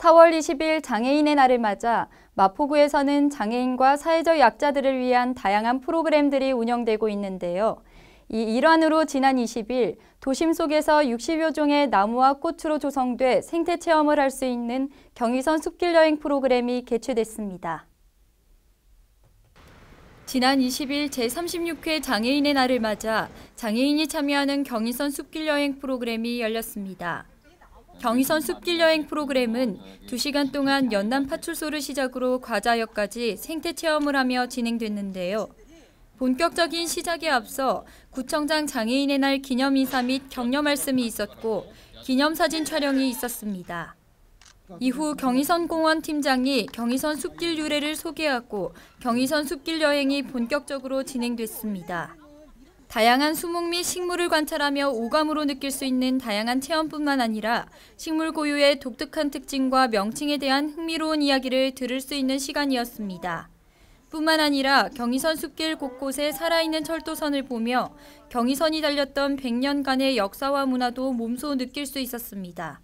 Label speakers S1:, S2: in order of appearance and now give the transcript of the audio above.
S1: 4월 20일 장애인의 날을 맞아 마포구에서는 장애인과 사회적 약자들을 위한 다양한 프로그램들이 운영되고 있는데요. 이 일환으로 지난 20일 도심 속에서 60여 종의 나무와 꽃으로 조성돼 생태 체험을 할 수 있는 경의선 숲길 여행 프로그램이 개최됐습니다. 지난 20일 제36회 장애인의 날을 맞아 장애인이 참여하는 경의선 숲길 여행 프로그램이 열렸습니다. 경의선 숲길 여행 프로그램은 2시간 동안 연남 파출소를 시작으로 과자역까지 생태 체험을 하며 진행됐는데요. 본격적인 시작에 앞서 구청장 장애인의 날 기념 인사 및 격려 말씀이 있었고 기념사진 촬영이 있었습니다. 이후 경의선 공원 팀장이 경의선 숲길 유래를 소개하고 경의선 숲길 여행이 본격적으로 진행됐습니다. 다양한 수목 및 식물을 관찰하며 오감으로 느낄 수 있는 다양한 체험뿐만 아니라 식물 고유의 독특한 특징과 명칭에 대한 흥미로운 이야기를 들을 수 있는 시간이었습니다. 뿐만 아니라 경의선 숲길 곳곳에 살아있는 철도선을 보며 경의선이 달렸던 100년간의 역사와 문화도 몸소 느낄 수 있었습니다.